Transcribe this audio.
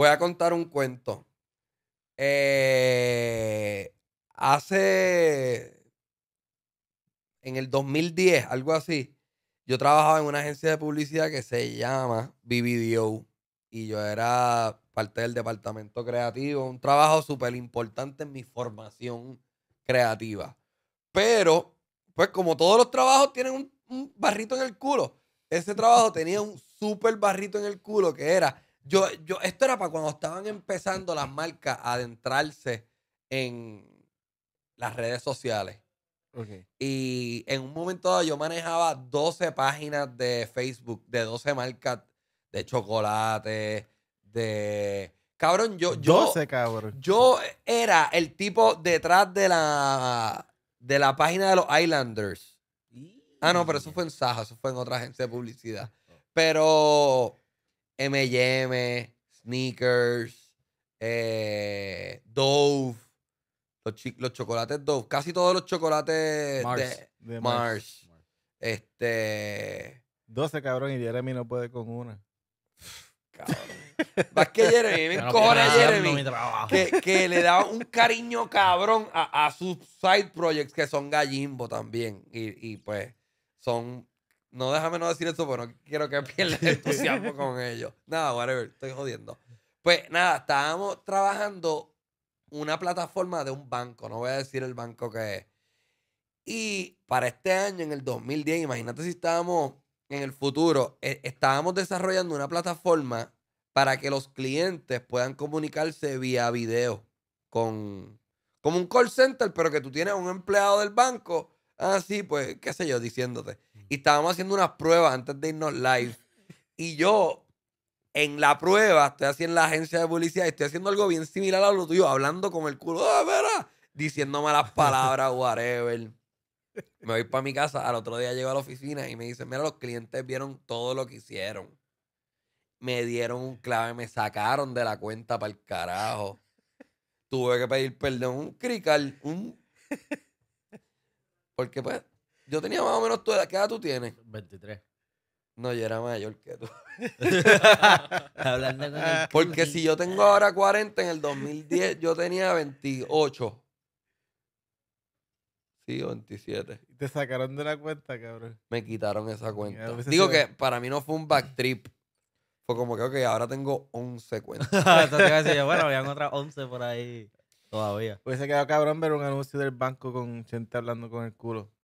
Voy a contar un cuento. Eh, hace. En el 2010, algo así, yo trabajaba en una agencia de publicidad que se llama BBDO. Y yo era parte del departamento creativo. Un trabajo súper importante en mi formación creativa. Pero, pues como todos los trabajos tienen un, un barrito en el culo, ese trabajo tenía un súper barrito en el culo que era yo, yo, esto era para cuando estaban empezando las marcas a adentrarse en las redes sociales. Y en un momento dado yo manejaba 12 páginas de Facebook de 12 marcas de chocolate, de... Cabrón, yo... yo cabrón. Yo era el tipo detrás de la, de la página de los Islanders. Ah, no, pero eso fue en Saja, eso fue en otra agencia de publicidad. Oh. Pero MM, Sneakers, eh, Dove, los, chocolates Dove, casi todos los chocolates de, Este. 12, cabrón, y Jeremy no puede con una. Cabrón. Más que Jeremy, me Jeremy. Que, le da un cariño cabrón a, a, sus side projects que son gallimbo también. Y, y pues son no, déjame no decir eso pero no quiero que pierda el entusiasmo con ellos. Nada, whatever, estoy jodiendo. Pues nada, estábamos trabajando una plataforma de un banco, no voy a decir el banco que es. Y para este año, en el 2010, imagínate si estábamos en el futuro, eh, estábamos desarrollando una plataforma para que los clientes puedan comunicarse vía video con como un call center, pero que tú tienes a un empleado del banco, así ah, pues, qué sé yo, diciéndote y estábamos haciendo unas pruebas antes de irnos live. Y yo, en la prueba, estoy haciendo la agencia de publicidad. y estoy haciendo algo bien similar a lo tuyo, hablando con el culo, ¡Ah, mira! diciendo malas palabras, whatever. Me voy para mi casa, al otro día llego a la oficina y me dicen, mira, los clientes vieron todo lo que hicieron. Me dieron un clave, me sacaron de la cuenta para el carajo. Tuve que pedir perdón, un crical, un... Porque pues yo tenía más o menos tu edad. ¿Qué edad tú tienes? 23. No, yo era mayor que tú. Hablando Porque si yo tengo ahora 40, en el 2010 yo tenía 28. Sí, 27. Te sacaron de la cuenta, cabrón. Me quitaron esa cuenta. Digo que para mí no fue un back trip. Fue como que, ok, ahora tengo 11 cuentas. Entonces, bueno, habían otras 11 por ahí todavía. Pues se quedó cabrón ver un anuncio del banco con gente hablando con el culo.